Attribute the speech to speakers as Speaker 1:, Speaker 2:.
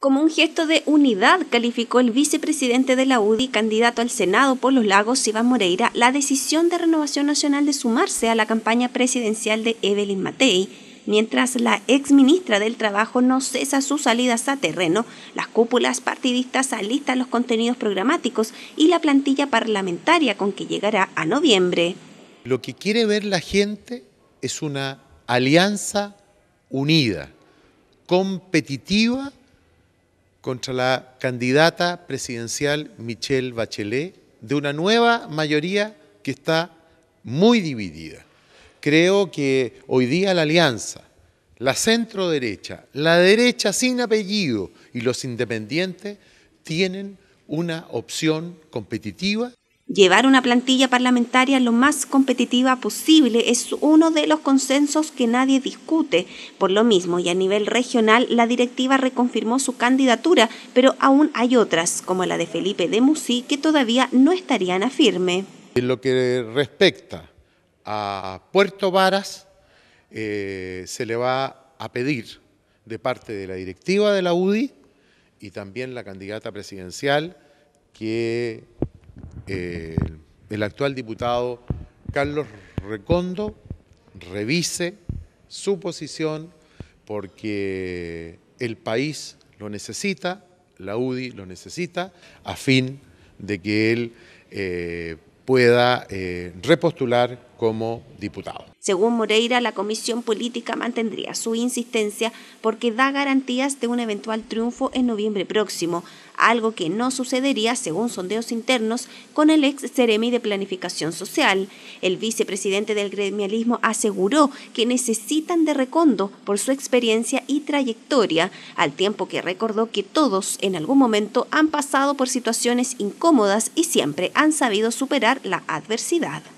Speaker 1: Como un gesto de unidad, calificó el vicepresidente de la UDI, candidato al Senado por los Lagos, Iván Moreira, la decisión de Renovación Nacional de sumarse a la campaña presidencial de Evelyn Matei. Mientras la ex ministra del Trabajo no cesa sus salidas a terreno, las cúpulas partidistas alistan los contenidos programáticos y la plantilla parlamentaria con que llegará a noviembre. Lo que quiere
Speaker 2: ver la gente es una alianza unida, competitiva contra la candidata presidencial Michelle Bachelet de una nueva mayoría que está muy dividida. Creo que hoy día la alianza, la centro derecha, la derecha sin apellido y los independientes tienen una opción competitiva
Speaker 1: Llevar una plantilla parlamentaria lo más competitiva posible es uno de los consensos que nadie discute. Por lo mismo, y a nivel regional, la directiva reconfirmó su candidatura, pero aún hay otras, como la de Felipe de Musí, que todavía no estarían a firme.
Speaker 2: En lo que respecta a Puerto Varas, eh, se le va a pedir de parte de la directiva de la UDI y también la candidata presidencial que el actual diputado Carlos Recondo revise su posición porque el país lo necesita, la UDI lo necesita, a fin de que él eh, pueda eh, repostular como diputado.
Speaker 1: Según Moreira, la Comisión Política mantendría su insistencia porque da garantías de un eventual triunfo en noviembre próximo, algo que no sucedería, según sondeos internos, con el ex Ceremi de Planificación Social. El vicepresidente del gremialismo aseguró que necesitan de Recondo por su experiencia y trayectoria, al tiempo que recordó que todos en algún momento han pasado por situaciones incómodas y siempre han sabido superar la adversidad.